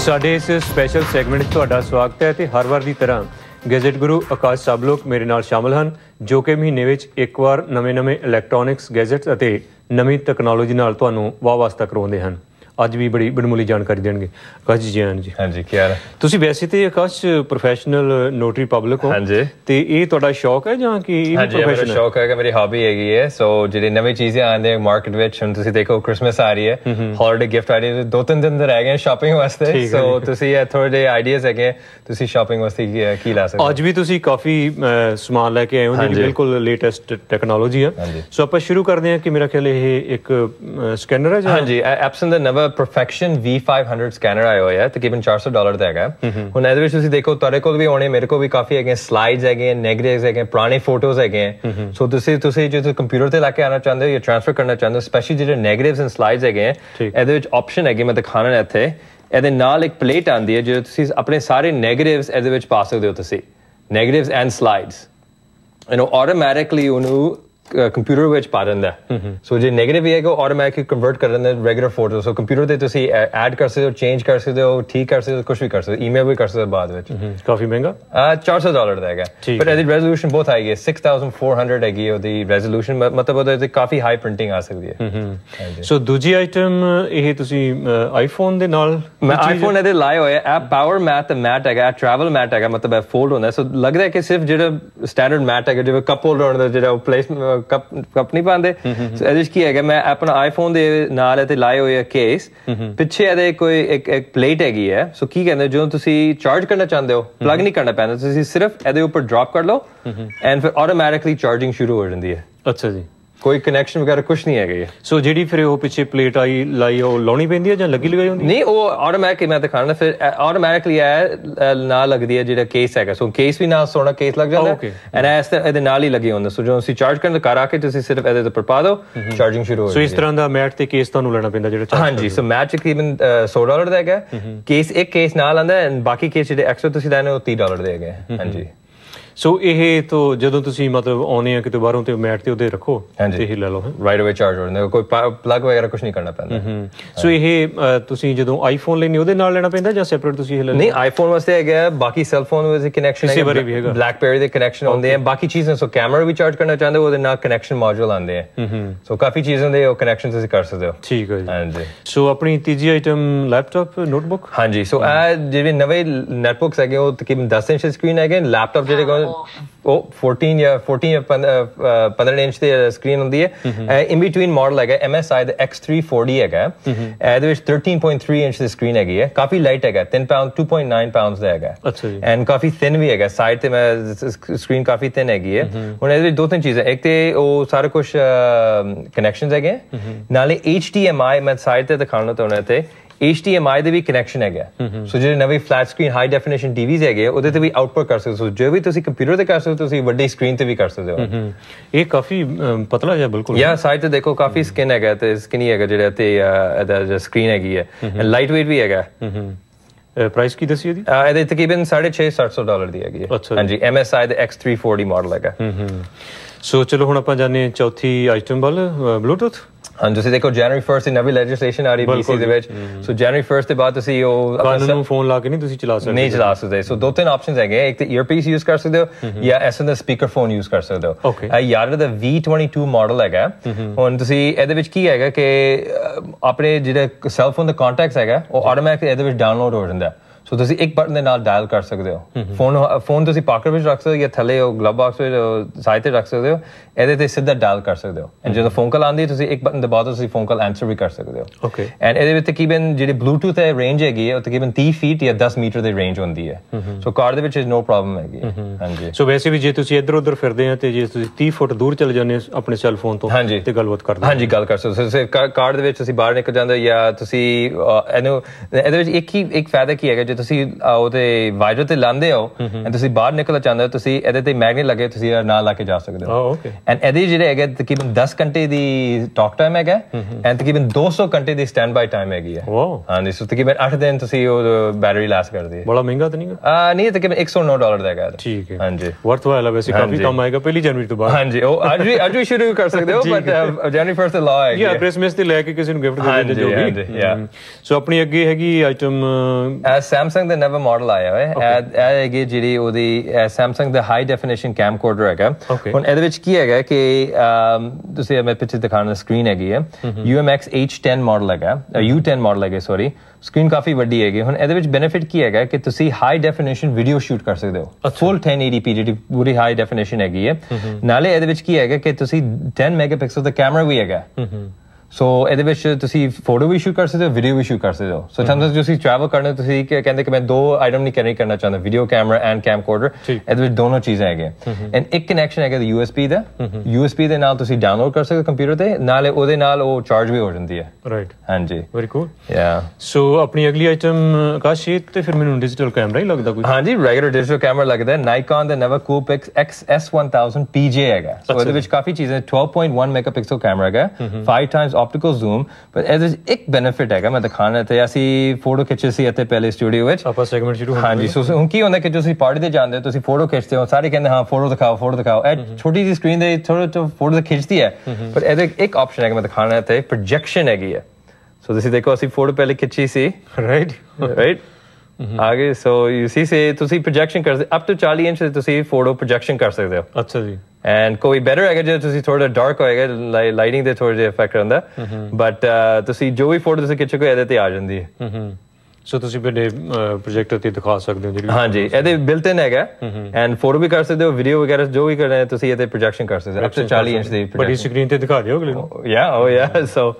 ਸਾਡੇ ਇਸ special segment 'ਚ ਤੁਹਾਡਾ ਸਵਾਗਤ ਹੈ ਤੇ ਹਰ ਵਾਰ ਦੀ ਤਰ੍ਹਾਂ ਗੈਜ਼ਟ ਗੁਰੂ ਆਕਾਸ਼ ਸਾਬਲੋਕ ਮੇਰੇ ਨਾਲ ਸ਼ਾਮਲ ਹਨ ਜੋ ਕਿ ਮਹੀਨੇ ਵਿੱਚ ਇੱਕ ਵਾਰ ਨਵੇਂ-ਨਵੇਂ ਇਲੈਕਟ੍ਰੋਨਿਕਸ ਗੈਜ਼ਟਸ ਅਤੇ ਨਵੀਂ ਟੈਕਨੋਲੋਜੀ ਨਾਲ ਤੁਹਾਨੂੰ ਵਾਹ-ਵਾਸਤਾ ਕਰਾਉਂਦੇ ਹਨ ਅੱਜ ਵੀ ਬੜੀ ਬੜਮੂਲੀ ਜਾਣਕਾਰੀ ਦੇਣਗੇ ਅਕਾਸ਼ ਜੀ ਜੈਨ ਜੀ ਹਾਂਜੀ ਕੀ ਹਾਲ ਹੈ ਤੁਸੀਂ ਵੈਸੇ ਤੇ ਅਕਾਸ਼ ਪ੍ਰੋਫੈਸ਼ਨਲ ਨੋਟਰੀ ਪਬਲਿਕ ਹੋ ਹਾਂਜੀ ਤੇ ਇਹ ਤੁਹਾਡਾ ਸ਼ੌਕ ਹੈ ਜਾਂ ਕਿ ਇਹ ਪ੍ਰੋਫੈਸ਼ਨ ਹੈ ਮੇਰਾ ਸ਼ੌਕ ਹੈ ਕਿ ਮੇਰੀ ਹਾਬੀ ਹੈਗੀ ਹੈ ਸੋ ਜਿਹੜੇ ਨਵੇਂ ਚੀਜ਼ਾਂ ਆਉਂਦੇ ਮਾਰਕੀਟ ਵਿੱਚ ਹੁਣ ਤੁਸੀਂ ਦੇਖੋ ਕ੍ਰਿਸਮਸ ਆ ਰਹੀ ਹੈ ਹੌਲੀਡੇ ਗਿਫਟ ਆਈਡੀਆ ਦੋ ਤਿੰਨ ਦਿਨ ਦੇ ਰਹਿ ਗਏ ਸ਼ਾਪਿੰਗ ਵਾਸਤੇ ਸੋ ਤੁਸੀਂ ਇਹ ਥੋੜੇ ਜਿਹੇ ਆਈਡੀਆਜ਼ ਹੈਗੇ ਤੁਸੀਂ ਸ਼ਾਪਿੰਗ ਵਾਸਤੇ ਕੀ ਲੈ ਸਕਦੇ ਅੱਜ ਵੀ ਤੁਸੀਂ ਕਾਫੀ ਸਮਾਨ ਲੈ ਕੇ ਆਏ ਹੋ ਜਿਹੜੀ ਬਿਲਕੁਲ ਲੇਟੈਸਟ ਟੈਕਨੋਲੋਜੀ ਹੈ ਸੋ ਆਪਾਂ ਸ਼ੁਰੂ ਕਰਦੇ ਹਾਂ ਕਿ ਮੇਰਾ ਖਿਆਲ ਇਹ ਇੱਕ ਸਕੈਨਰ ਹੈ ਜਾਂ ਹਾਂਜੀ ਐਪਸਨ ਦਾ ਨਵਾਂ ਪਰਫੈਕਸ਼ਨ V500 ਸਕੈਨਰ ਆਇਆ ਹੋਇਆ ਹੈ ਤਕਰੀਬਨ 400 ਡਾਲਰ ਦਾ ਹੈਗਾ ਹੁਣ ਇਹਦੇ ਵਿੱਚ ਤੁਸੀਂ ਦੇਖੋ ਤੁਹਾਡੇ ਕੋਲ ਵੀ ਆਉਣੇ ਮੇਰੇ ਕੋਲ ਵੀ ਕਾਫੀ ਹੈਗੇ ਸਲਾਈਡਸ ਹੈਗੇ ਨੈਗੇਟਿਵਸ ਹੈਗੇ ਪੁਰਾਣੇ ਫੋਟੋਜ਼ ਹੈਗੇ ਸੋ ਤੁਸੀਂ ਤੁਸੀਂ ਜੇ ਤੁਸੀਂ ਕੰਪਿਊਟਰ ਤੇ ਲਾ ਕੇ ਆਣਾ ਚਾਹੁੰਦੇ ਹੋ ਜਾਂ ਟ੍ਰਾਂਸਫਰ ਕਰਨਾ ਚਾਹੁੰਦੇ ਹੋ ਸਪੈਸ਼ਲੀ ਜਿਹੜੇ ਨੈਗੇਟਿਵਸ ਐਂਡ ਸਲਾਈਡਸ ਹੈਗੇ ਇਹਦੇ ਵਿੱਚ ਆਪਸ਼ਨ ਹੈਗੇ ਮੈਂ ਦਿਖਾਣਾ ਇੱਥੇ ਇਹਦੇ ਨਾਲ ਇੱਕ ਪਲੇਟ ਆਂਦੀ ਹੈ ਜੋ ਤੁਸੀਂ ਆਪਣੇ ਸਾਰੇ ਨੈਗੇਟਿਵਸ ਇਹਦੇ ਵਿੱਚ ਪਾ ਸਕਦੇ ਹੋ ਤੁਸੀਂ negatives and slides you know automatically ਉਹਨੂੰ ਕੰਪਿਊਟਰ ਵਿੱਚ ਪਾ ਦਿੰਦਾ ਸੋ ਜੇ 네ਗੇਟਿਵ ਹੈ ਕਿ ਆਟੋਮੈਟਿਕ ਕਨਵਰਟ ਕਰ ਦਿੰਦਾ ਰੈਗੂਲਰ ਫੋਟੋ ਸੋ ਕੰਪਿਊਟਰ ਤੇ ਤੁਸੀਂ ਐਡ ਕਰ ਸਕਦੇ ਹੋ ਚੇਂਜ ਕਰ ਸਕਦੇ ਹੋ ਠੀਕ ਕਰ ਸਕਦੇ ਹੋ ਕੁਝ ਵੀ ਕਰ ਸਕਦੇ ਹੋ ਈਮੇਲ ਵੀ ਕਰ ਸਕਦੇ ਹੋ ਬਾਅਦ ਵਿੱਚ ਕਾਫੀ ਮਹਿੰਗਾ 400 ਡਾਲਰ ਦਾ ਹੈਗਾ ਪਰ ਇਹਦੀ ਰੈਜ਼ੋਲੂਸ਼ਨ ਬਹੁਤ ਹਾਈ ਹੈ 6400 ਹੈਗੀ ਉਹਦੀ ਰੈਜ਼ੋਲੂਸ਼ਨ ਮਤਲਬ ਉਹਦੇ ਤੇ ਕਾਫੀ ਹਾਈ ਪ੍ਰਿੰਟਿੰਗ ਆ ਸਕਦੀ ਹੈ ਸੋ ਦੂਜੀ ਆਈਟਮ ਇਹ ਤੁਸੀਂ ਆਈਫੋਨ ਦੇ ਨਾਲ ਮੈਂ ਆਈਫੋਨ ਇਹਦੇ ਲਾਇਆ ਹੋਇਆ ਐਪ ਪਾਵਰ ਮੈਟ ਤੇ ਮੈਟ ਹੈਗਾ ਟਰੈਵਲ ਮੈਟ ਹੈਗਾ ਮਤਲਬ ਇਹ ਫੋਲਡ ਹੁੰਦਾ ਸੋ ਲੱਗਦਾ ਹੈ ਕਿ ਸਿਰਫ ਜਿਹੜਾ ਸਟੈਂਡਰਡ ਮੈਟ ਹੈਗਾ ਜਿਹੜਾ ਕਪ ਹੋਲਡਰ ਹੁੰਦਾ ਜਿਹੜਾ ਪਲੇਸ ਕੱਪ ਕੱਪ ਨਹੀਂ ਪਾਉਂਦੇ ਸੋ ਇਹਦੇ ਵਿੱਚ ਕੀ ਹੈਗਾ ਮੈਂ ਆਪਣਾ ਆਈਫੋਨ ਦੇ ਨਾਲ ਤੇ ਲਾਏ ਹੋਏ ਕੇਸ ਪਿੱਛੇ ਇਹਦੇ ਕੋਈ ਇੱਕ ਇੱਕ ਪਲੇਟ ਹੈਗੀ ਹੈ ਸੋ ਕੀ ਕਹਿੰਦੇ ਜਦੋਂ ਤੁਸੀਂ ਚਾਰਜ ਕਰਨਾ ਚਾਹੁੰਦੇ ਹੋ ਪਲੱਗ ਨਹੀਂ ਕਰਨਾ ਪੈਂਦਾ ਤੁਸੀਂ ਸਿਰਫ ਇਹਦੇ ਉੱਪਰ ਡ੍ਰੌਪ ਕਰ ਲਓ ਐਂਡ ਫਿਰ ਆਟੋਮੈਟਿਕਲੀ ਚਾਰਜਿੰਗ ਸ਼ੁਰੂ ਹੋ ਜਾਂਦੀ ਹੈ ਅੱਛਾ ਜੀ ਕੋਈ ਕਨੈਕਸ਼ਨ ਵਗੈਰਾ ਕੁਝ ਨਹੀਂ ਹੈਗਾ ਇਹ ਸੋ ਜਿਹੜੀ ਫਿਰ ਉਹ ਪਿੱਛੇ ਪਲੇਟ ਆਈ ਲਾਈ ਉਹ ਲਾਉਣੀ ਪੈਂਦੀ ਹੈ ਜਾਂ ਲੱਗੀ ਲਗਾਈ ਹੁੰਦੀ ਨਹੀਂ ਉਹ ਆਟੋਮੈਟਿਕ ਮੈਂ ਦਿਖਾਣਾ ਫਿਰ ਆਟੋਮੈਟਿਕਲੀ ਹੈ ਨਾ ਲੱਗਦੀ ਹੈ ਜਿਹੜਾ ਕੇਸ ਹੈਗਾ ਸੋ ਕੇਸ ਵੀ ਨਾ ਸੋਣਾ ਕੇਸ ਲੱਗ ਜਾਂਦਾ ਐਂਡ ਐਸ ਇਹਦੇ ਨਾਲ ਹੀ ਲੱਗੇ ਹੁੰਦੇ ਸੋ ਜਦੋਂ ਅਸੀਂ ਚਾਰਜ ਕਰਨ ਦਾ ਕਰਾ ਕੇ ਤੁਸੀਂ ਸਿਰਫ ਇਹਦੇ ਤੇ ਪਰਪਾ ਦਿਓ ਚਾਰਜਿੰਗ ਸ਼ੁਰੂ ਹੋ ਜਾਂਦੀ ਸੋ ਇਸ ਤਰ੍ਹਾਂ ਦਾ ਮੈਟ ਤੇ ਕੇਸ ਤੁਹਾਨੂੰ ਲੈਣਾ ਪੈਂਦਾ ਜਿਹੜਾ ਚਾਰਜ ਹਾਂਜੀ ਸੋ ਮੈਟ ਇਵਨ 100 ਡਾਲਰ ਦਾ ਹੈਗਾ ਕੇਸ ਇੱਕ ਕੇਸ ਨਾਲ ਆਂਦਾ ਐਂਡ ਬਾਕੀ ਕੇਸ ਜਿਹੜੇ ਐਕਸਟਰਾ ਤੁਸੀਂ ਲੈਣੇ ਉਹ 30 ਡਾਲਰ ਦੇ ਹੈਗੇ ਹਾਂਜੀ ਸੋ ਇਹ ਤੋਂ ਜਦੋਂ ਤੁਸੀਂ ਮਤਲਬ ਆਉਨੇ ਆ ਕਿਤੇ ਬਾਹਰੋਂ ਤੇ ਮੈਟ ਤੇ ਉਹਦੇ ਰੱਖੋ ਤੇ ਇਹ ਲੈ ਲਓ ਰਾਈਟ ਅਵੇ ਚਾਰਜ ਹੋਣਾ ਕੋਈ ਪਲੱਗ ਵਗੈਰਾ ਕੁਝ ਨਹੀਂ ਕਰਨਾ ਪੈਂਦਾ ਸੋ ਇਹ ਤੁਸੀਂ ਜਦੋਂ ਆਈਫੋਨ ਲੈਣੀ ਉਹਦੇ ਨਾਲ ਲੈਣਾ ਪੈਂਦਾ ਜਾਂ ਸੈਪਰੇਟ ਤੁਸੀਂ ਇਹ ਲੈ ਨਹੀਂ ਆਈਫੋਨ ਵਾਸਤੇ ਹੈਗਾ ਬਾਕੀ ਸੈਲ ਫੋਨ ਵਾਸਤੇ ਕਨੈਕਸ਼ਨ ਹੈ ਬਲੈਕਬੇਰੀ ਦੇ ਕਨੈਕਸ਼ਨ ਹੁੰਦੇ ਆ ਬਾਕੀ ਚੀਜ਼ਾਂ ਸੋ ਕੈਮਰਾ ਵੀ ਚਾਰਜ ਕਰਨਾ ਚਾਹੁੰਦੇ ਉਹਦੇ ਨਾਲ ਕਨੈਕਸ਼ਨ ਮੋਡਿਊਲ ਆਉਂਦੇ ਆ ਸੋ ਕਾਫੀ ਚੀਜ਼ਾਂ ਦੇ ਉਹ ਕਨੈਕਸ਼ਨ ਤੁਸੀਂ ਕਰ ਸਕਦੇ ਹੋ ਠੀਕ ਹੈ ਜੀ ਹਾਂਜੀ ਸੋ ਆਪਣੀ ਤੀਜੀ ਆਈਟਮ ਲੈਪਟਾਪ ਨੋਟਬੁੱਕ ਹਾਂਜੀ ਸੋ ਆ ਜਿਵੇਂ ਨਵੇਂ ਨੈਟਬੁੱਕਸ ਹੈਗੇ ਉਹ ਤਕਰੀਬਨ 10 ਇੰਚ ਸਕਰੀਨ ਹੈਗੇ ਲੈਪਟਾਪ ਜਿਹੜੇ ਉਹ 14 ਜਾਂ 14 ਜਾਂ 15 ਇੰਚ ਦੀ ਸਕਰੀਨ ਹੁੰਦੀ ਹੈ ਇਨ ਬੀਟਵੀਨ ਮਾਡਲ ਹੈਗਾ MSI ਦਾ X340 ਹੈਗਾ ਇਹਦੇ ਵਿੱਚ 13.3 ਇੰਚ ਦੀ ਸਕਰੀਨ ਹੈਗੀ ਹੈ ਕਾਫੀ ਲਾਈਟ ਹੈਗਾ 3 ਪਾਉਂਡ 2.9 ਪਾਉਂਡਸ ਦਾ ਹੈਗਾ ਐਂਡ ਕਾਫੀ ਥਿਨ ਵੀ ਹੈਗਾ ਸਾਈਡ ਤੇ ਮੈਂ ਸਕਰੀਨ ਕਾਫੀ ਥਿਨ ਹੈਗੀ ਹੈ ਹੁਣ ਇਹਦੇ ਵਿੱਚ ਦੋ ਤਿੰਨ ਚੀਜ਼ਾਂ ਇੱਕ ਤੇ ਉਹ ਸਾਰੇ ਕੁਝ ਕਨੈਕਸ਼ਨਸ ਹੈਗੇ ਨਾਲੇ HDMI ਮੈਂ ਸਾਈਡ ਤੇ ਦਿਖਾਉਣਾ ਤੁਹਾਨੂੰ ਤੇ HDMI ਦੇ ਵੀ ਕਨੈਕਸ਼ਨ ਹੈਗਾ ਸੋ ਜਿਹੜੇ ਨਵੇਂ flat screen high definition TVs ਹੈਗੇ ਉਹਦੇ ਤੇ ਵੀ ਆਊਟਪੁੱਟ ਕਰ ਸਕਦੇ ਹੋ ਜੋ ਵੀ ਤੁਸੀਂ ਕੰਪਿਊਟਰ ਤੇ ਕਰ ਸਕਦੇ ਹੋ ਤੁਸੀਂ ਵੱਡੀ ਸਕਰੀਨ ਤੇ ਵੀ ਕਰ ਸਕਦੇ ਹੋ ਇਹ ਕਾਫੀ ਪਤਲਾ ਜਿਹਾ ਬਿਲਕੁਲ ਯਾ ਸਾਈਡ ਤੇ ਦੇਖੋ ਕਾਫੀ ਸਕਿਨ ਹੈਗਾ ਤੇ ਹੀ ਹੈਗਾ ਜਿਹੜਾ ਤੇ ਇਹਦਾ ਜਿਹੜਾ ਸਕਰੀਨ ਹੈਗੀ ਹੈ ਲਾਈਟ weight ਵੀ ਹੈਗਾ ਪ੍ਰਾਈਸ ਕੀ ਦੱਸੀ ਇਹਦੀ ਇਹਦੇ ਤਕਰੀਬਨ 6.5 700 ਡਾਲਰ ਦੀ ਹੈਗੀ ਹੈ ਹਾਂਜੀ MSI ਦਾ X340 ਮਾਡਲ ਹੈਗਾ ਸੋ ਚਲੋ ਹੁਣ ਆਪਾਂ ਜਾਣੇ ਚੌਥੀ ਆਈਟਮ ਵੱਲ ਬਲੂਟੁੱਥ ਹਾਂ ਤੁਸੀਂ ਦੇਖੋ ਜਨਵਰੀ 1st ਦੀ ਨਵੀਂ ਲੈਜਿਸਲੇਸ਼ਨ ਆ ਰਹੀ ਬੀਸੀ ਦੇ ਵਿੱਚ ਸੋ ਜਨਵਰੀ 1st ਦੇ ਬਾਅਦ ਤੁਸੀਂ ਉਹ ਕਾਨੂੰਨ ਨੂੰ ਫੋਨ ਲਾ ਕੇ ਨਹੀਂ ਤੁਸੀਂ ਚਲਾ ਸਕਦੇ ਨਹੀਂ ਚਲਾ ਸਕਦੇ ਸੋ ਦੋ ਤਿੰਨ ਆਪਸ਼ਨਸ ਹੈਗੇ ਇੱਕ ਤੇ ਈਅਰਪੀਸ ਯੂਜ਼ ਕਰ ਸਕਦੇ ਹੋ ਜਾਂ ਐਨ ਦਾ ਸਪੀਕਰ ਫੋਨ ਯੂਜ਼ ਕਰ ਸਕਦੇ ਹੋ ਆ ਯਾਰ ਦਾ V22 ਮਾਡਲ ਹੈਗਾ ਹੁਣ ਤੁਸੀਂ ਇਹਦੇ ਵਿੱਚ ਕੀ ਹੈਗਾ ਕਿ ਆਪਣੇ ਜਿਹੜਾ ਸੈਲਫੋਨ ਦਾ ਕੰਟੈਕਟਸ ਹੈਗਾ ਉਹ ਆਟੋਮੈਟਿਕ ਇਹਦੇ ਵਿੱਚ ਡਾਊਨਲੋਡ ਹੋ ਜਾਂਦਾ ਹੈ ਸੋ ਤੁਸੀਂ ਇੱਕ ਬਟਨ ਦੇ ਨਾਲ ਡਾਇਲ ਕਰ ਸਕਦੇ ਹੋ ਫੋਨ ਫੋਨ ਤੁਸੀਂ ਪਾਕਟ ਵਿੱਚ ਰੱਖ ਸਕਦੇ ਹੋ ਜਾਂ ਥੱਲੇ ਉਹ ਗਲਵ ਬਾਕਸ ਵਿੱਚ ਸਾਈਡ ਤੇ ਰੱਖ ਸਕਦੇ ਹੋ ਇਹਦੇ ਤੇ ਸਿੱਧਾ ਡਾਇਲ ਕਰ ਸਕਦੇ ਹੋ ਐਂਡ ਜਦੋਂ ਫੋਨ ਕਾਲ ਆਂਦੀ ਤੁਸੀਂ ਇੱਕ ਬਟਨ ਦੋ ਤੁਸੀਂ ਫੋਨ ਕਾਲ ਆਨਸਰ ਵੀ ਕਰ ਸਕਦੇ ਹੋ ਓਕੇ ਐਂਡ ਇਹਦੇ ਵਿੱਚ ਤਕਰੀਬਨ ਜਿਹੜੀ ਬਲੂਟੂਥ ਹੈ ਰੇਂਜ ਹੈਗੀ ਹੈ ਉਹ ਤਕਰੀਬਨ 30 ਫੀਟ ਜਾਂ 10 ਮੀਟਰ ਦੀ ਰੇਂਜ ਹੁੰਦੀ ਹੈ ਸੋ mm-hmm. ਕਾਰ ਦੇ ਵਿੱਚ ਇਸ ਨੋ ਪ੍ਰੋਬਲਮ ਹੈਗੀ mm-hmm. ਹਾਂਜੀ ਸੋ ਵੈਸੇ ਵੀ ਜੇ ਤੁਸੀਂ ਇੱਧਰ ਉੱਧਰ ਫਿਰਦੇ ਹੋ ਤੇ ਜੇ ਤੁਸੀਂ 30 ਫੁੱਟ ਦੂਰ ਚਲੇ ਜਾਂਦੇ ਹੋ ਆਪਣੇ ਸੈੱਲ ਫੋਨ ਤੋਂ ਤੇ ਗੱਲਬਾਤ ਕਰਦੇ ਹਾਂਜੀ ਗੱਲ ਕਰ ਸਕਦੇ ਹੋ ਸਿਰ ਕਾਰ ਦੇ ਵਿੱਚ ਤੁਸੀਂ ਬਾਹਰ ਨਿਕਲ ਜਾਂਦੇ ਜਾਂ ਤੁਸੀਂ ਇਹਨੂੰ ਇਹਦੇ ਵਿੱਚ ਇੱਕ ਹੀ ਇੱਕ ਫਾਇਦਾ ਕੀ ਹੈਗਾ ਜੇ ਤੁਸੀਂ ਤੇ ਵਾਇਰ ਤੇ ਲਾਂਦੇ ਹੋ ਐਂ ਤੁਸੀਂ ਬਾਹਰ ਨਿਕਲਣਾ ਚਾਹੁੰਦੇ ਹੋ ਤੁਸੀਂ ਇਹਦੇ ਤੇ ਮੈਗਨੇਟ ਲੱਗੇ ਤੁਸੀਂ ਨਾਲ ਲਾ ਕੇ ਜਾ ਸਕਦੇ ਹੋ ਓਕੇ ਐਂ ਇਹਦੇ ਜਿਹੜੇ ਹੈਗੇ ਤਕਰੀਬਨ 10 ਘੰਟੇ ਦੀ ਟਾਕ ਟਾਈਮ ਹੈਗਾ ਐਂ ਤਕਰੀਬਨ 200 ਘੰਟੇ ਦੀ ਸਟੈਂਡ ਬਾਈ ਟਾਈਮ ਹੈਗੀ ਹੈ ਇਸ ਤੋਂ ਤਕਰੀਬਨ 8 ਦਿਨ ਤੁਸੀਂ ਉਹ ਬੈਟਰੀ ਲਾਸ ਕਰਦੀ ਹੈ ਬੜਾ ਮਹਿੰਗਾ ਤਾਂ ਨਹੀਂ ਆ ਨਹੀਂ ਤਕਰੀਬਨ 109 ਡਾਲਰ ਦਾ ਹੈਗਾ ਠੀਕ ਹੈ ਹਾਂਜੀ ਵਰਥ ਵਾਇਲ ਹੈ ਵੈਸੇ ਕਾਫੀ ਕੰਮ ਆਏਗਾ ਪਹਿਲੀ ਜਨਵਰੀ ਤੋਂ ਬਾਅਦ ਹਾਂਜੀ ਉਹ ਅੱਜ ਵੀ ਅੱਜ ਵੀ ਸ਼ੁਰੂ ਕਰ ਸਕਦੇ ਹੋ ਬਟ ਜਨਵਰੀ ਫਰਸਟ ਤੇ ਲਾਇਆ ਹੈ ਯਾ ਕ੍ਰਿਸਮਸ ਤੇ ਲੈ ਕੇ ਕਿਸੇ ਨੂੰ ਗਿਫਟ ਦੇ ਦੇ ਜੋ ਵੀ ਸੋ ਆਪਣੀ ਅੱਗੇ ਹੈਗੀ ਆਈਟਮ ਸੈਮ Samsung ਦੇ ਨਵੇਂ ਮਾਡਲ ਆਇਆ ਹੋਇਆ ਹੈ ਇਹ ਹੈਗੀ ਜਿਹੜੀ ਉਹਦੀ Samsung ਦਾ ਹਾਈ ਡੈਫੀਨੇਸ਼ਨ ਕੈਮਕੋਰਡਰ ਹੈਗਾ ਹੁਣ ਇਹਦੇ ਵਿੱਚ ਕੀ ਹੈਗਾ ਕਿ ਤੁਸੀਂ ਇਹ ਮੈਂ ਪਿੱਛੇ ਦਿਖਾਉਣ ਦਾ ਸਕਰੀਨ ਹੈਗੀ ਹੈ UMX H10 ਮਾਡਲ ਹੈਗਾ U10 ਮਾਡਲ ਹੈਗਾ ਸੌਰੀ ਸਕਰੀਨ ਕਾਫੀ ਵੱਡੀ ਹੈਗੀ ਹੁਣ ਇਹਦੇ ਵਿੱਚ ਬੈਨੀਫਿਟ ਕੀ ਹੈਗਾ ਕਿ ਤੁਸੀਂ ਹਾਈ ਡੈਫੀਨੇਸ਼ਨ ਵੀਡੀਓ ਸ਼ੂਟ ਕਰ ਸਕਦੇ ਹੋ ਫੁੱਲ 1080p ਜਿਹੜੀ ਪੂਰੀ ਹਾਈ ਡੈਫੀਨੇਸ਼ਨ ਹੈਗੀ ਹੈ ਨਾਲੇ ਇਹਦੇ ਵਿੱਚ ਕੀ ਹੈਗਾ ਕਿ ਤੁਸੀਂ 10 ਮੈਗਾਪਿਕਸਲ ਦਾ ਕੈਮਰਾ ਵੀ ਹੈਗਾ ਸੋ ਇਹਦੇ ਵਿੱਚ ਤੁਸੀਂ ਫੋਟੋ ਵੀ ਇਸ਼ੂ ਕਰ ਸਕਦੇ ਹੋ ਵੀਡੀਓ ਵੀ ਇਸ਼ੂ ਕਰ ਸਕਦੇ ਹੋ ਸੋ ਜੇ ਤੁਸੀਂ ਟਰੈਵਲ ਕਰਨਾ ਤੁਸੀਂ ਕਿ ਕਹਿੰਦੇ ਕਿ ਮੈਂ ਦੋ ਆਈਟਮ ਨਹੀਂ ਕੈਰੀ ਕਰਨਾ ਚਾਹੁੰਦਾ ਵੀਡੀਓ ਕੈਮਰਾ ਐਂਡ ਕੈਮਕੋਰਡਰ ਇਹਦੇ ਵਿੱਚ ਦੋਨੋਂ ਚੀਜ਼ਾਂ ਹੈਗੇ ਐਂਡ ਇੱਕ ਕਨੈਕਸ਼ਨ ਹੈਗਾ ਯੂਐਸਬੀ ਦਾ ਯੂਐਸਬੀ ਦੇ ਨਾਲ ਤੁਸੀਂ ਡਾਊਨਲੋਡ ਕਰ ਸਕਦੇ ਹੋ ਕੰਪਿਊਟਰ ਤੇ ਨਾਲੇ ਉਹਦੇ ਨਾਲ ਉਹ ਚਾਰਜ ਵੀ ਹੋ ਜਾਂਦੀ ਹੈ ਰਾਈਟ ਹਾਂਜੀ ਵੈਰੀ ਕੂਲ ਯਾ ਸੋ ਆਪਣੀ ਅਗਲੀ ਆਈਟਮ ਕਾਸ਼ੀ ਤੇ ਫਿਰ ਮੈਨੂੰ ਡਿਜੀਟਲ ਕੈਮਰਾ ਹੀ ਲੱਗਦਾ ਕੋਈ ਹਾਂਜੀ ਰੈਗੂਲਰ ਡਿਜੀਟਲ ਕੈਮਰਾ ਲੱਗਦਾ ਹੈ ਦਾ ਨਵਾਂ Coolpix XS1000 PJ ਹੈਗਾ ਸੋ ਇਹਦੇ ਵਿੱਚ ਕਾਫੀ ਚੀਜ਼ਾਂ 12.1 ਮੈਗਾਪਿਕਸਲ ਕੈਮਰਾ ਹੈਗਾ 5 ਟਾਈਮਸ ਆਪਟੀਕਲ ਜ਼ੂਮ ਪਰ ਇਹਦੇ ਵਿੱਚ ਇੱਕ ਬੈਨੀਫਿਟ ਹੈਗਾ ਮੈਂ ਦਿਖਾਣਾ ਤੇ ਅਸੀਂ ਫੋਟੋ ਖਿੱਚੇ ਸੀ ਇੱਥੇ ਪਹਿਲੇ ਸਟੂਡੀਓ ਵਿੱਚ ਆਪਾਂ ਸੈਗਮੈਂਟ ਸ਼ੁਰੂ ਹੁੰਦਾ ਹਾਂਜੀ ਸੋ ਹੁਣ ਕੀ ਹੁੰਦਾ ਕਿ ਜੋ ਤੁਸੀਂ ਪਾਰਟੀ ਤੇ ਜਾਂਦੇ ਹੋ ਤੁਸੀਂ ਫੋਟੋ ਖਿੱਚਦੇ ਹੋ ਸਾਰੇ ਕਹਿੰਦੇ ਹਾਂ ਫੋਟੋ ਦਿਖਾਓ ਫੋਟੋ ਦਿਖਾਓ ਇਹ ਛੋਟੀ ਜੀ ਸਕਰੀਨ ਦੇ ਥੋੜਾ ਜਿਹਾ ਫੋਟੋ ਖਿੱਚਦੀ ਹੈ ਪਰ ਇਹਦੇ ਇੱਕ ਆਪਸ਼ਨ ਹੈਗਾ ਮੈਂ ਦਿਖਾਣਾ ਤੇ ਪ੍ਰੋਜੈਕਸ਼ਨ ਹੈਗੀ ਹੈ ਸੋ ਤੁਸੀਂ ਦੇਖੋ ਅਸੀਂ ਫੋਟੋ ਪਹਿਲੇ ਖਿੱਚੀ ਸੀ ਰਾਈਟ ਰਾਈਟ ਆਗੇ ਸੋ ਯੂ ਸੀ ਸੇ ਤੁਸੀਂ ਪ੍ਰੋਜੈਕਸ਼ਨ ਕਰਦੇ ਅਪ ਟੂ 40 ਇੰਚ ਤੁਸੀਂ ਫੋਟੋ ਪ੍ਰੋਜੈਕਸ਼ਨ ਕਰ ਸਕਦੇ ਹੋ ਅੱਛਾ ਜੀ ਐਂਡ ਕੋਈ ਬੈਟਰ ਹੈਗਾ ਜੇ ਤੁਸੀਂ ਥੋੜਾ ਡਾਰਕ ਹੋਏਗਾ ਲਾਈ ਲਾਈਟਿੰਗ ਦੇ ਥੋੜੇ ਜਿਹਾ ਇਫੈਕਟ ਹੁੰਦਾ ਬਟ ਤੁਸੀਂ ਜੋ ਵੀ ਫੋਟੋ ਤੁਸੀਂ ਖਿੱਚੋ ਇਹਦੇ ਤੇ ਆ ਜਾਂਦੀ ਹੈ ਸੋ ਤੁਸੀਂ ਬੜੇ ਪ੍ਰੋਜੈਕਟਰ ਤੇ ਦਿਖਾ ਸਕਦੇ ਹੋ ਜਿਹੜੀ ਹਾਂਜੀ ਇਹਦੇ ਬਿਲਟ ਇਨ ਹੈਗਾ ਐਂਡ ਫੋਟੋ ਵੀ ਕਰ ਸਕਦੇ ਹੋ ਵੀਡੀਓ ਵਗੈਰਾ ਜੋ ਵੀ ਕਰਨਾ ਹੈ ਤੁਸੀਂ ਇਹਦੇ ਪ੍ਰੋਜੈਕਸ਼ਨ ਕਰ ਸਕਦੇ ਹੋ ਅਪ 40 ਇੰਚ ਦੀ ਬੜੀ ਸਕਰੀਨ ਤੇ ਦਿਖਾ ਦਿਓ ਅਗਲੇ ਨੂੰ ਯਾ ਓ ਯਾ ਸੋ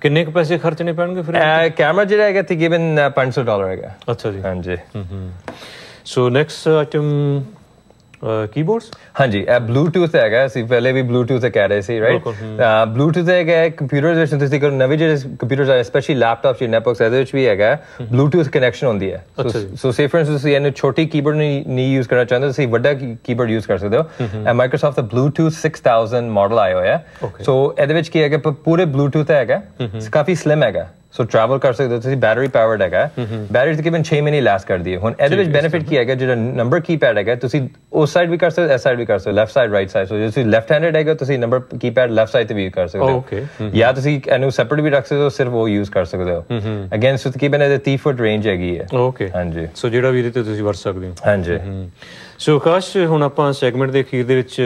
ਕਿੰਨੇ ਕੁ ਪੈਸੇ ਖਰਚਣੇ ਪੈਣਗੇ ਫਿਰ ਕੈਮਰਾ ਜਿਹੜਾ ਹੈਗਾ ਗਿਵਨ 500 ਡਾਲਰ ਹੈਗਾ ਅੱਛਾ ਜੀ ਹਾਂਜੀ ਸੋ ਨੈਕਸਟ ਆਈਟਮ ਕੀਬੋਰਡਸ ਹਾਂਜੀ ਇਹ ਬਲੂਟੂਥ ਹੈਗਾ ਅਸੀਂ ਪਹਿਲੇ ਵੀ ਬਲੂਟੂਥ ਕਹਿ ਰਹੇ ਸੀ ਰਾਈਟ ਬਲੂਟੂਥ ਹੈਗਾ ਕੰਪਿਊਟਰ ਵਿੱਚ ਤੁਸੀਂ ਕਰ ਨਵੇਂ ਜਿਹੜੇ ਕੰਪਿਊਟਰਸ ਆ ਸਪੈਸ਼ਲੀ ਲੈਪਟਾਪਸ ਜਾਂ ਨੈਟਵਰਕਸ ਇਹਦੇ ਵਿੱਚ ਵੀ ਹੈਗਾ ਬਲੂਟੂਥ ਕਨੈਕਸ਼ਨ ਹੁੰਦੀ ਹੈ ਸੋ ਸੇ ਫਰ ਇਨਸਟੈਂਸ ਤੁਸੀਂ ਇਹਨੂੰ ਛੋਟੀ ਕੀਬੋਰਡ ਨਹੀਂ ਯੂਜ਼ ਕਰਨਾ ਚਾਹੁੰਦੇ ਤੁਸੀਂ ਵੱਡਾ ਕੀਬੋਰਡ ਯੂਜ਼ ਕਰ ਸਕਦੇ ਹੋ ਐ ਮਾਈਕਰੋਸਾਫਟ ਦਾ ਬਲੂਟੂਥ 6000 ਮਾਡਲ ਆਇਆ ਹੋਇਆ ਸੋ ਇਹਦੇ ਵਿੱਚ ਕੀ ਹੈਗਾ ਪੂਰੇ ਬਲੂਟੂਥ ਹੈਗਾ ਕਾਫੀ ਸਲਿਮ ਹੈਗਾ ਸੋ ਟਰੈਵਲ ਕਰ ਸਕਦੇ ਤੁਸੀਂ ਬੈਟਰੀ ਪਾਵਰਡ ਹੈਗਾ ਬੈਟਰੀ ਤੇ ਤਕਰੀਬਨ 6 ਮਹੀਨੇ ਲਾਸਟ ਕਰਦੀ ਹੈ ਹੁਣ ਇਹਦੇ ਵਿੱਚ ਬੈਨੀਫਿਟ ਕੀ ਹੈਗਾ ਜਿਹੜਾ ਨੰਬਰ ਕੀਪੈਡ ਹੈਗਾ ਤੁਸੀਂ ਉਸ ਸਾਈਡ ਵੀ ਕਰ ਸਕਦੇ ਐਸ ਸਾਈਡ ਵੀ ਕਰ ਸਕਦੇ left side right side so ਜੇ ਤੁਸੀਂ ਲੈਫਟ ਹੈਂਡਡ ਹੈਗਾ ਤੁਸੀਂ ਨੰਬਰ ਕੀਪੈਡ ਲੈਫਟ ਸਾਈਡ ਤੇ ਵੀ ਕਰ ਸਕਦੇ ਹੋ ਓਕੇ ਜਾਂ ਤੁਸੀਂ ਇਹਨੂੰ ਸੈਪਰੇਟ ਵੀ ਰੱਖ ਸਕਦੇ ਹੋ ਸਿਰਫ ਉਹ ਯੂਜ਼ ਕਰ ਸਕਦੇ ਹੋ ਅਗੇਨ ਸੋ ਤਕਰੀਬਨ ਇਹਦੇ 30 ਫੁੱਟ ਰੇਂਜ ਹੈਗੀ ਹੈ ਓਕੇ ਹਾਂਜੀ ਸੋ ਜਿਹੜਾ ਵੀ ਇਹਦੇ ਤੇ ਤੁਸੀਂ ਵਰਤ ਸਕਦੇ ਹੋ ਹਾਂਜੀ ਸੋ ਕਾਸ਼ ਹੁਣ ਆਪਾਂ ਸੈਗਮੈਂਟ ਦੇ ਅਖੀਰ ਦੇ ਵਿੱਚ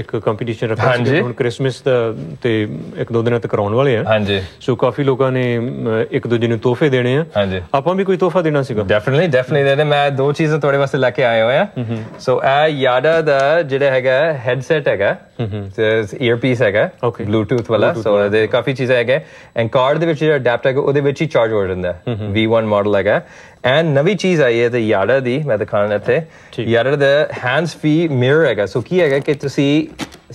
ਇੱਕ ਕੰਪੀਟੀਸ਼ਨ ਰੱਖਿਆ ਸੀ ਹੁਣ 크리스마ਸ ਦਾ ਤੇ ਇੱਕ ਦੋ ਦਿਨਾਂ ਤੱਕ ਕਰਾਉਣ ਵਾਲੇ ਆ ਹਾਂਜੀ ਸੋ ਕਾਫੀ ਲੋਕਾਂ ਨੇ ਇੱਕ ਦੂਜੇ ਨੂੰ ਤੋਹਫੇ ਦੇਣੇ ਆ ਆਪਾਂ ਵੀ ਕੋਈ ਤੋਹਫਾ ਦੇਣਾ ਸੀਗਾ ਡੈਫੀਨਿਟਲੀ ਡੈਫੀਨਿਟਲੀ ਦੇ ਮੈਂ ਦੋ ਚੀਜ਼ਾਂ ਤੁਹਾਡੇ ਵਾਸਤੇ ਲੈ ਕੇ ਆਇਆ ਹੋਇਆ ਸੋ ਇਹ ਯਾਡਾ ਦਾ ਜਿਹੜਾ ਹੈਗਾ ਹੈਡਸੈਟ ਹੈਗਾ ਤੇ ਈਅਰਪੀਸ ਹੈਗਾ ਬਲੂਟੁੱਥ ਵਾਲਾ ਸੋ ਦੇ ਕਾਫੀ ਚੀਜ਼ਾਂ ਹੈਗੇ ਐਂਡ ਕਾਰਡ ਦੇ ਵਿੱਚ ਜਿਹੜਾ ਅਡਾਪਟਰ ਹੈਗਾ ਉਹਦੇ ਵਿੱਚ ਹੀ ਚਾਰਜ ਹੋ ਜਾਂਦਾ V1 ਮਾਡਲ ਹੈਗਾ ਐਂਡ ਨਵੀਂ ਚੀਜ਼ ਆਈ ਹੈ ਤੇ ਯਾਰਡ ਦੀ ਮੈਂ ਦਿਖਾਣਾ ਇੱਥੇ ਯਾਰਡ ਦਾ ਹੈਂਡਸ ਫੀ ਮਿਰਰ ਹੈਗਾ ਸੋ ਕੀ ਹੈਗਾ ਕਿ ਤੁਸੀਂ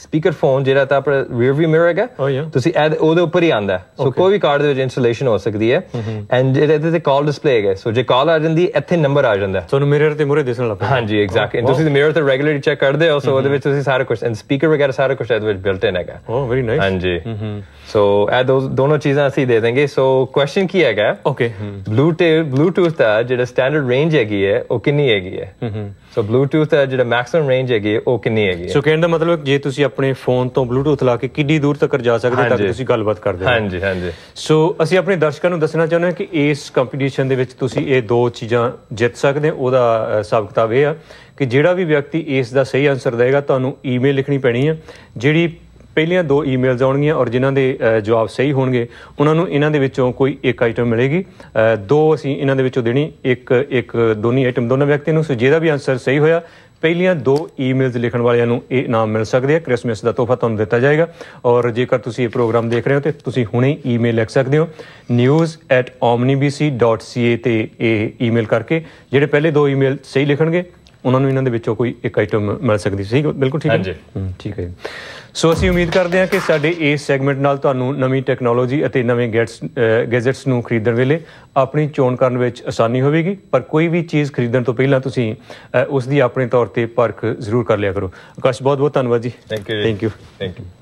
ਸਪੀਕਰ ਫੋਨ ਜਿਹੜਾ ਤਾਂ ਆਪਣਾ ਰੀਅਰ ਵੀ ਮਿਰਰ ਹੈਗਾ oh, ਤੁਸੀਂ ਐ ਉਹਦੇ ਉੱਪਰ ਹੀ ਆਂਦਾ ਸੋ ਕੋਈ ਵੀ ਕਾਰਡ ਦੇ ਵਿੱਚ ਇੰਸਟਾਲੇਸ਼ਨ ਹੋ ਸਕਦੀ ਹੈ ਐਂਡ ਜਿਹੜਾ ਇਹਦੇ ਤੇ ਕਾਲ ਡਿਸਪਲੇ ਹੈਗਾ ਸੋ ਜੇ ਕਾਲ ਆ ਜਾਂਦੀ ਇੱਥੇ ਨੰਬਰ ਆ ਜਾਂਦਾ ਤੁਹਾਨੂੰ ਮਿਰਰ ਤੇ ਮੂਰੇ ਦਿਸਣ ਲੱਗਦਾ ਹਾਂਜੀ ਐਗਜ਼ੈਕਟ oh, ਤੁਸੀਂ ਮਿਰਰ ਤੇ ਰੈਗੂਲਰਲੀ ਚੈੱਕ ਕਰਦੇ ਹੋ ਸੋ ਉਹਦੇ ਵਿੱਚ ਤੁਸੀਂ ਸਾਰਾ ਕੁਝ ਐਂਡ ਸਪੀਕਰ ਵਗੈਰਾ ਸਾਰਾ ਕੁਝ ਇਹਦੇ ਵਿੱਚ ਬਿਲਟ ਇਨ ਹੈਗਾ ਓ ਵੈਰੀ ਨਾਈਸ ਹਾਂਜੀ ਸੋ ਇਹ ਦੋ ਦੋਨੋਂ ਚੀਜ਼ਾਂ ਅਸੀਂ ਦੇ ਦੇਂਗੇ ਸੋ ਕੁਐਸਚਨ ਕੀ ਹੈਗਾ ਓਕੇ ਬਲੂਟੂਥ ਬਲੂਟੂਥ ਦਾ ਜਿਹੜਾ ਸਟੈਂਡਰਡ ਰੇਂਜ ਹੈਗੀ ਹੈ ਉਹ ਕਿੰਨੀ ਹੈਗੀ ਹੈ ਸੋ ਬਲੂਟੂਥ ਦਾ ਜਿਹੜਾ ਮੈਕਸਿਮਮ ਰੇਂਜ ਹੈਗੀ ਉਹ ਕਿੰਨੀ ਹੈਗੀ ਸੋ ਕਹਿੰਦਾ ਮਤਲਬ ਜੇ ਤੁਸੀਂ ਆਪਣੇ ਫੋਨ ਤੋਂ ਬਲੂਟੁੱਥ ਲਾ ਕੇ ਕਿੰਨੀ ਦੂਰ ਤੱਕ ਜਾ ਸਕਦੇ ਤੱਕ ਤੁਸੀਂ ਗੱਲਬਾਤ ਕਰਦੇ ਹੋ ਹਾਂਜੀ ਹਾਂਜੀ ਸੋ ਅਸੀਂ ਆਪਣੇ ਦਰਸ਼ਕਾਂ ਨੂੰ ਦੱਸਣਾ ਚਾਹੁੰਦੇ ਹਾਂ ਕਿ ਇਸ ਕੰਪੀਟੀਸ਼ਨ ਦੇ ਵਿੱਚ ਤੁਸੀਂ ਇਹ ਦੋ ਚੀਜ਼ਾਂ ਜਿੱਤ ਸਕਦੇ ਹੋ ਉਹਦਾ ਹਿਸਾਬ ਇਹ ਆ ਕਿ ਜਿਹੜਾ ਵੀ ਵਿਅਕਤੀ ਇਸ ਦਾ ਸਹੀ ਆਨਸਰ ਦੇਗਾ ਤੁਹਾਨੂੰ ਈਮੇਲ ਲਿਖਣੀ ਪੈਣੀ ਹੈ ਜਿਹੜੀ ਪਹਿਲੀਆਂ ਦੋ ਈਮੇਲਸ ਆਉਣਗੀਆਂ ਔਰ ਜਿਨ੍ਹਾਂ ਦੇ ਜਵਾਬ ਸਹੀ ਹੋਣਗੇ ਉਹਨਾਂ ਨੂੰ ਇਹਨਾਂ ਦੇ ਵਿੱਚੋਂ ਕੋਈ ਇੱਕ ਆਈਟਮ ਮਿਲੇਗੀ ਦੋ ਅਸੀਂ ਇਹਨਾਂ ਦੇ ਵਿੱਚੋਂ ਦੇਣੀ ਇੱਕ ਇੱਕ ਦੋਨੀ ਆਈਟਮ ਦੋਨਾਂ ਵਿਅਕਤੀ ਨੂੰ ਸੋ ਜਿਹਦਾ ਵੀ ਆਨਸਰ ਸਹੀ ਹੋਇਆ ਪਹਿਲੀਆਂ ਦੋ ਈਮੇਲਸ ਲਿਖਣ ਵਾਲਿਆਂ ਨੂੰ ਇਹ ਇਨਾਮ ਮਿਲ ਸਕਦੇ ਆ 크리스마ਸ ਦਾ ਤੋਹਫਾ ਤੁਹਾਨੂੰ ਦਿੱਤਾ ਜਾਏਗਾ ਔਰ ਜੇਕਰ ਤੁਸੀਂ ਇਹ ਪ੍ਰੋਗਰਾਮ ਦੇਖ ਰਹੇ ਹੋ ਤੇ ਤੁਸੀਂ ਹੁਣੇ ਈਮੇਲ ਲਿਖ ਸਕਦੇ ਹੋ news@omnibc.ca ਤੇ ਇਹ ਈਮੇਲ ਕਰਕੇ ਜਿਹੜੇ ਪਹਿਲੇ ਦੋ ਈਮੇਲ ਸਹੀ ਲਿਖਣਗੇ ਉਹਨਾਂ ਨੂੰ ਇਹਨਾਂ ਦੇ ਵਿੱਚੋਂ ਕੋਈ ਇੱਕ ਆਈਟਮ ਮਿਲ ਸਕਦੀ ਸੀ ਬਿਲਕੁਲ ਠੀਕ ਹੈ ਹਾਂਜੀ ਠੀਕ ਹੈ ਸੋ ਅਸੀਂ ਉਮੀਦ ਕਰਦੇ ਹਾਂ ਕਿ ਸਾਡੇ ਇਸ ਸੈਗਮੈਂਟ ਨਾਲ ਤੁਹਾਨੂੰ ਨਵੀਂ ਟੈਕਨੋਲੋਜੀ ਅਤੇ ਨਵੇਂ ਗੈਜਟਸ ਗੈਜਟਸ ਨੂੰ ਖਰੀਦਣ ਵੇਲੇ ਆਪਣੀ ਚੋਣ ਕਰਨ ਵਿੱਚ ਆਸਾਨੀ ਹੋਵੇਗੀ ਪਰ ਕੋਈ ਵੀ ਚੀਜ਼ ਖਰੀਦਣ ਤੋਂ ਪਹਿਲਾਂ ਤੁਸੀਂ ਉਸ ਦੀ ਆਪਣੇ ਤੌਰ ਤੇ ਪਰਖ ਜ਼ਰੂਰ ਕਰ ਲਿਆ ਕਰੋ ਆਕਾਸ਼ ਬਹੁਤ ਬਹੁਤ ਧੰਨਵਾਦ ਜੀ thank you thank you thank you